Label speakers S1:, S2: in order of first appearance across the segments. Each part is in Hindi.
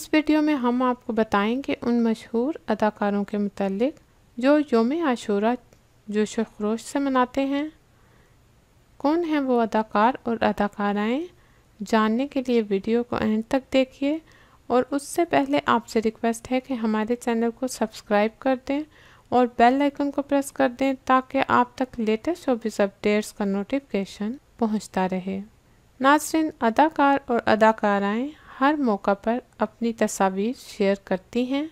S1: इस वीडियो में हम आपको बताएंगे उन मशहूर अदाकारों के मतलब जो योम आशूरा जोश व खरोश से मनाते हैं कौन हैं वो अदाकार और अदाकाराएँ जानने के लिए वीडियो को एंड तक देखिए और उससे पहले आपसे रिक्वेस्ट है कि हमारे चैनल को सब्सक्राइब कर दें और बेल आइकन को प्रेस कर दें ताकि आप तक लेटेस्ट शोबिस अपडेट्स का नोटिफिकेशन पहुंचता रहे नाजरन अदाकार और अदाकाराएं हर मौका पर अपनी तस्वीर शेयर करती हैं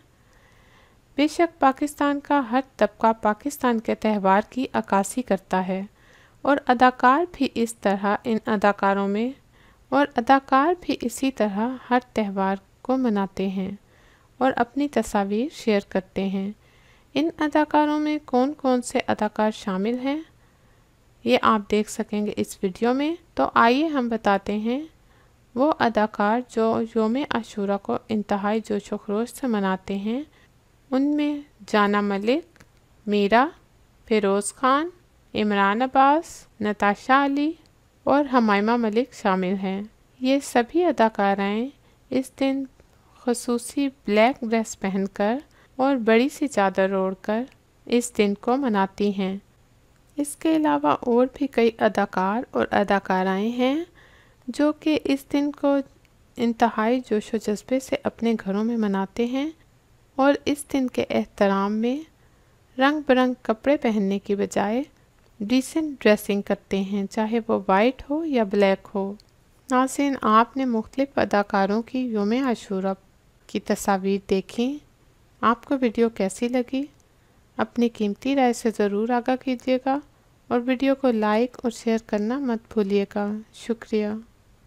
S1: बेशक पाकिस्तान का हर तबका पाकिस्तान के त्यौहार की अक्सी करता है और अदाकार भी इस तरह इन अदाकारों में और अदाकार भी इसी तरह हर त्यौहार को मनाते हैं और अपनी तस्वीर शेयर करते हैं इन अदाकारों में कौन कौन से अदाकार शामिल हैं ये आप देख सकेंगे इस वीडियो में तो आइए हम बताते हैं वो अदाकार जो योम आशूरा को इंतहाई जोश खरोश से मनाते हैं उनमें जाना मलिक मीरा फिरोज़ खान इमरान अब्बास नताशा अली और हमायमा मलिक शामिल हैं ये सभी अदाकाराएँ इस दिन खसूसी ब्लैक ड्रेस पहनकर और बड़ी सी चादर ओढ़कर इस दिन को मनाती हैं इसके अलावा और भी कई अदाकार और अदाकाराएँ हैं जो कि इस दिन को इंतहाई जोश जज्बे से अपने घरों में मनाते हैं और इस दिन के एहतराम में रंग बिरंग कपड़े पहनने की बजाय डिसेंट ड्रेसिंग करते हैं चाहे वो वाइट हो या ब्लैक हो नासिन आपने मुख्तलिफ अदाकारों की योम आशूरा की तस्वीर देखी आपको वीडियो कैसी लगी अपनी कीमती राय से ज़रूर आगाह कीजिएगा और वीडियो को लाइक और शेयर करना मत भूलिएगा शुक्रिया